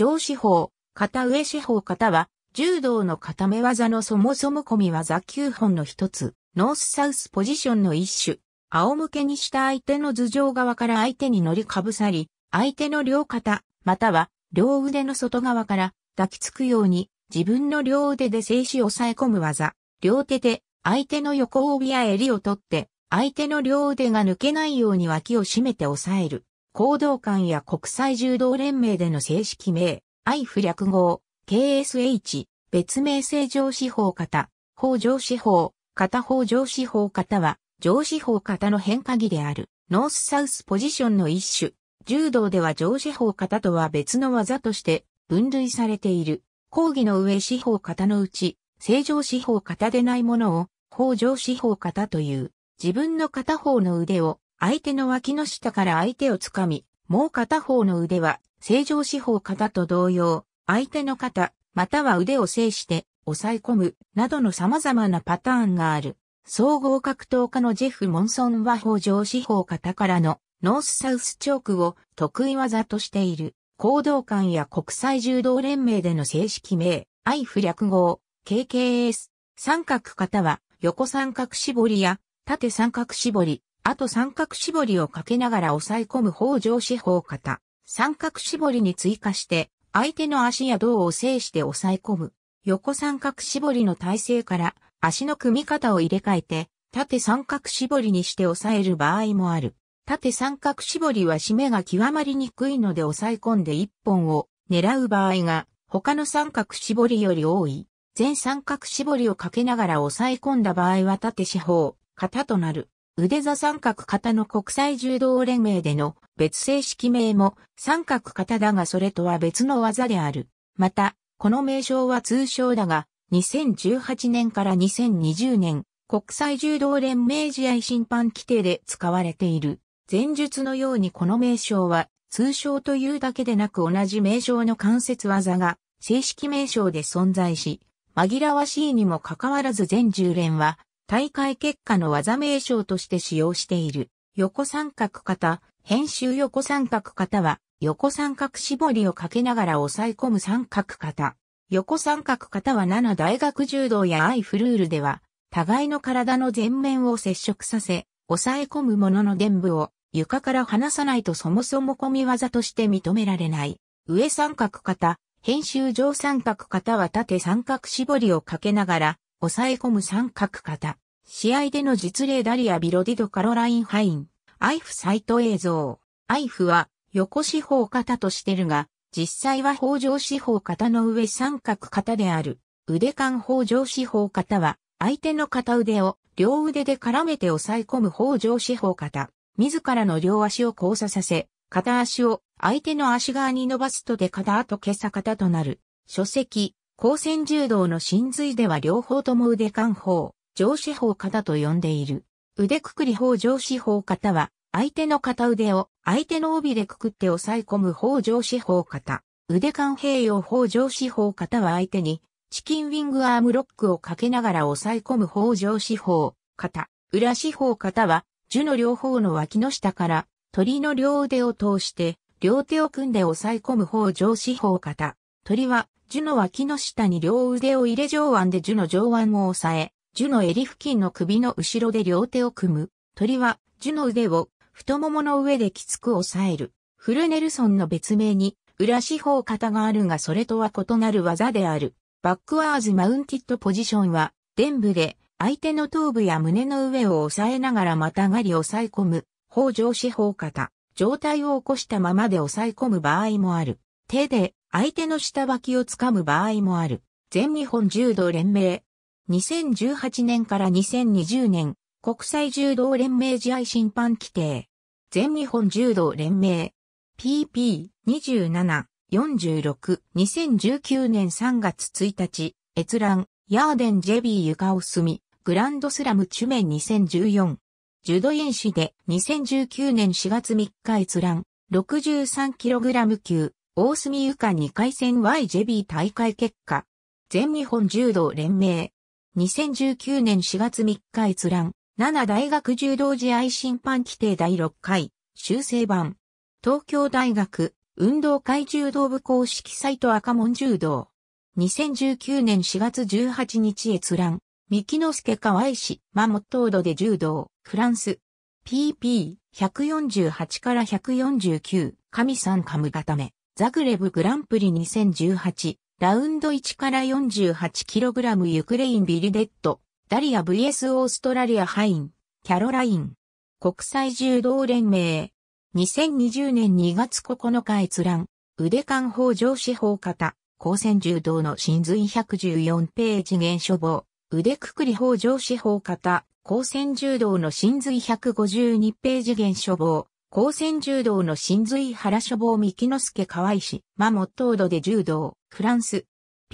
上四方、片上四方型は、柔道の固め技のそもそも込み技9本の一つ、ノースサウスポジションの一種、仰向けにした相手の頭上側から相手に乗りかぶさり、相手の両肩、または両腕の外側から抱きつくように自分の両腕で静止を抑え込む技、両手で相手の横帯や襟を取って、相手の両腕が抜けないように脇を締めて抑える。行動館や国際柔道連盟での正式名、IF 略号、KSH、別名正常司法型、法上司法、片法上司法型は、上司法型の変化儀である、ノースサウスポジションの一種。柔道では上司法型とは別の技として分類されている。講義の上司法型のうち、正常司法型でないものを、法上司法型という、自分の片方の腕を相手の脇の下から相手をつかみ、もう片方の腕は、正常四方肩と同様、相手の肩、または腕を制して、抑え込む、などの様々なパターンがある。総合格闘家のジェフ・モンソンは法上四方肩からのノースサウスチョークを得意技としている。行動官や国際柔道連盟での正式名、イフ・略号、KKS。三角肩は横三角絞りや縦三角絞り、あと三角絞りをかけながら抑え込む方上四方型。三角絞りに追加して、相手の足や胴を制して抑え込む。横三角絞りの体勢から足の組み方を入れ替えて、縦三角絞りにして抑える場合もある。縦三角絞りは締めが極まりにくいので抑え込んで一本を狙う場合が他の三角絞りより多い。全三角絞りをかけながら抑え込んだ場合は縦四方、型となる。腕座三角型の国際柔道連盟での別正式名も三角型だがそれとは別の技である。また、この名称は通称だが、2018年から2020年、国際柔道連盟試合審判規定で使われている。前述のようにこの名称は、通称というだけでなく同じ名称の関節技が正式名称で存在し、紛らわしいにもかかわらず全10連は大会結果の技名称として使用している。横三角型、編集横三角型は、横三角絞りをかけながら押さえ込む三角型。横三角型は7大学柔道やアイフルールでは、互いの体の前面を接触させ、押さえ込むもの伝部を床から離さないとそもそも込み技として認められない。上三角型、編集上三角型は縦三角絞りをかけながら、抑え込む三角型。試合での実例ダリア・ビロディド・カロライン・ハイン、アイフサイト映像。アイフは横四方型としてるが、実際は方上四方型の上三角型である。腕間方上四方型は、相手の片腕を両腕で絡めて抑え込む方上四方型。自らの両足を交差させ、片足を相手の足側に伸ばすとで片後けさ型となる。書籍、高専柔道の真髄では両方とも腕関法、上四方型と呼んでいる。腕くくり法上四方型は、相手の片腕を相手の帯でくくって押さえ込む法上四方型。腕関併用法上四方型は相手に、チキンウィングアームロックをかけながら押さえ込む法上四方型。裏四方型は、樹の両方の脇の下から、鳥の両腕を通して、両手を組んで押さえ込む方上四方型。鳥は樹の脇の下に両腕を入れ上腕で樹の上腕を押さえ、樹の襟付近の首の後ろで両手を組む。鳥は樹の腕を太ももの上できつく押さえる。フルネルソンの別名に裏四方型があるがそれとは異なる技である。バックワーズマウンティッドポジションは、伝部で相手の頭部や胸の上を押さえながらまたがり押さえ込む、方上四方型、状態を起こしたままで押さえ込む場合もある。手で相手の下脇をつかむ場合もある。全日本柔道連盟。2018年から2020年、国際柔道連盟試合審判規定。全日本柔道連盟。PP27、46、2019年3月1日、閲覧、ヤーデン・ジェビー・ユカオスミ、グランドスラムチュメ2014。ジド演習で2019年4月3日閲覧、63kg 級、大隅ゆか2回戦 YJB 大会結果、全日本柔道連盟、2019年4月3日閲覧、7大学柔道試合審判規定第6回、修正版、東京大学、運動会柔道部公式サイト赤門柔道、2019年4月18日閲覧、三木之助河合市、マモットードで柔道、フランス、PP148 から149、神さんカム固め。ザグレブグランプリ2018、ラウンド1から 48kg ユクレインビリデッド、ダリア VS オーストラリアハイン、キャロライン、国際柔道連盟、2020年2月9日閲覧、腕間法上司法型高専柔道の真髄114ページ原書簿腕くくり法上司法型高専柔道の真髄152ページ原書簿高専柔道の真髄原書房三木之助河合氏、マモットードで柔道、フランス。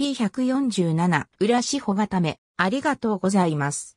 P147、浦志保固め、ありがとうございます。